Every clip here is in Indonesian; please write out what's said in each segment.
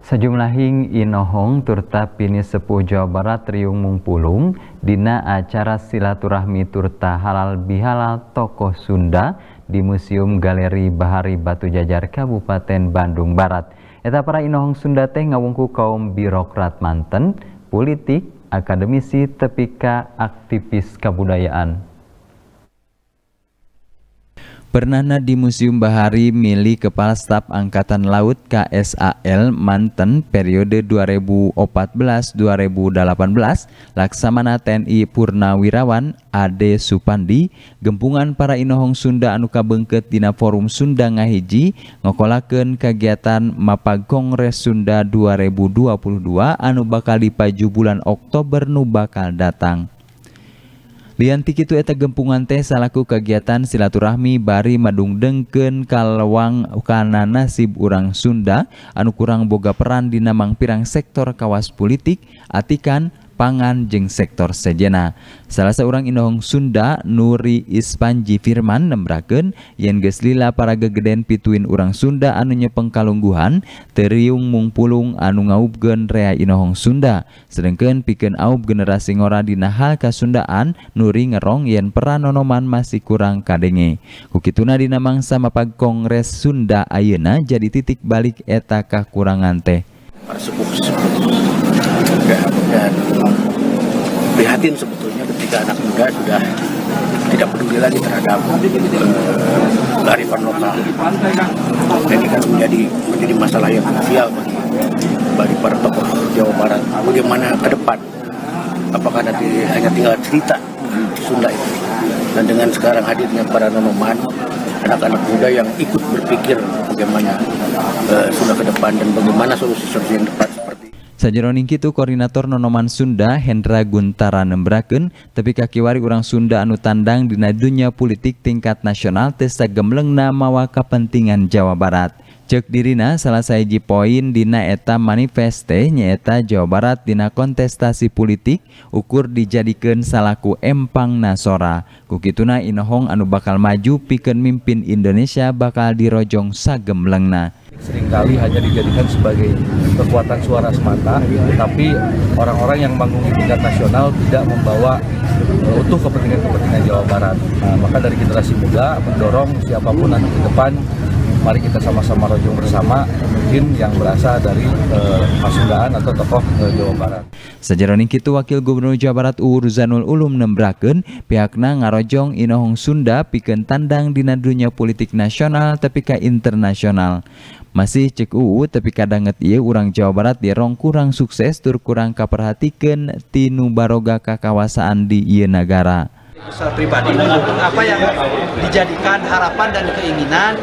Sejumlah hing inohong turta pinis sepuh Jawa Barat Triung Mungpulung dina acara silaturahmi turta halal bihalal tokoh Sunda di Museum Galeri Bahari Batu Jajar Kabupaten Bandung Barat. Eta para inohong Sunda teh ngawungku kaum birokrat Manten, politik, akademisi, tepika, aktivis kebudayaan Bernana di Museum Bahari milik Kepala Staf Angkatan Laut KSAL Manten periode 2014-2018 Laksamana TNI Purnawirawan Ade Supandi gempungan para inohong Sunda Anuka Bengket Dina Forum Sunda Ngahiji ngokolaken kegiatan Mapag Kongres Sunda 2022 anu bakal dipaju bulan Oktober nu bakal datang. Lian pikitu eta gempungan teh salaku kegiatan silaturahmi bari madung dengken kalawang kana nasib urang Sunda anu kurang boga peran di namang pirang sektor kawas politik atikan jeung sektor sejena salah seorang Inohong Sunda Nuri Ispanji Firman nembraken yen geslila para gegeden pituin urang Sunda an nyepengkalungguhan terium mung pulung anu ngaub Genrea Inohong Sunda sedangngken piken out generasioradinahal kesundaan Nurierong yen peran nonoman masih kurang kadenge kukituna dinamang sama Pak kongres Sunda Ayeuna jadi titik balik ettakakah kurangangan tehuh dan, dan prihatin sebetulnya ketika anak muda sudah tidak peduli lagi terhadap kearifan eh, lokal lokal. Ini kan menjadi menjadi masalah yang krusial bagi, para tokoh Jawa Barat. Bagaimana ke depan? Apakah nanti hanya tinggal cerita di Sunda itu? Dan dengan sekarang hadirnya para nonoman, anak-anak muda yang ikut berpikir bagaimana uh, Sunda ke depan dan bagaimana solusi-solusi yang depan Sajeroning kitu koordinator nonoman Sunda Hendra Guntara nembraken tapi kaki kakiwari orang Sunda anu tandang di dunya politik tingkat nasional tesa gemleng nama wakapentingan Jawa Barat cek dirina salah saya poin Dina eta manifeste nyeta Jawa Barat Dina kontestasi politik ukur dijadikan salaku empang nasora kukituna Inohong anu bakal maju piken mimpin Indonesia bakal dirojong sagem lengna seringkali hanya dijadikan sebagai kekuatan suara semata, tapi orang-orang yang manggung di tingkat nasional tidak membawa eh, utuh kepentingan-kepentingan Jawa Barat. Nah, maka dari generasi muda mendorong siapapun nanti ke depan mari kita sama-sama rojong bersama mungkin yang berasal dari eh, Pasundan atau tokoh eh, Jawa Barat. Sejarah itu Wakil Gubernur Jawa Barat Zanul Ulum nembraken pihakna ngarojong Inohong Sunda piken tandang dina dunia politik nasional tapi ka internasional. Masih cek UU tapi kadang iya orang Jawa Barat dirong kurang sukses tur kurang kaperhatikan tinu baroga kakawasan di iya negara. Secara pribadi apa yang dijadikan harapan dan keinginan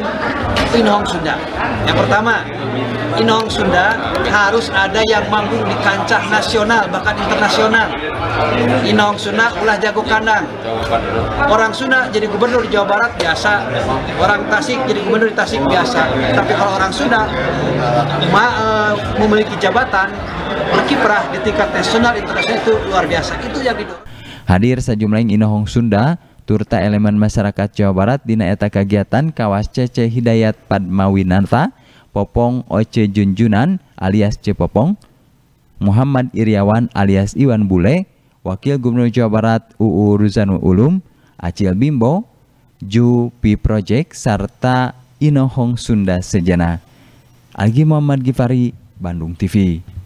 Inhong Sunda. Yang pertama, Inhong Sunda harus ada yang mampu di kancah nasional bahkan internasional. Inhong Sunda ulah jago kandang. Orang Sunda jadi gubernur di Jawa Barat biasa, orang Tasik jadi gubernur di Tasik biasa. Tapi kalau orang Sunda ma eh, memiliki jabatan berkiprah di tingkat nasional internasional itu luar biasa. Itu yang didorong. Hadir yang Inohong Sunda, turta elemen masyarakat Jawa Barat dina eta kegiatan kawas Cece Hidayat Padmawinanta, Popong Oce Junjunan alias C Popong, Muhammad Iriawan alias Iwan Bule, Wakil Gubernur Jawa Barat UU Ruzanul Ulum, Acil Bimbo, Ju P Project serta Inohong Sunda Sejana. Algi Muhammad Gifari, Bandung TV.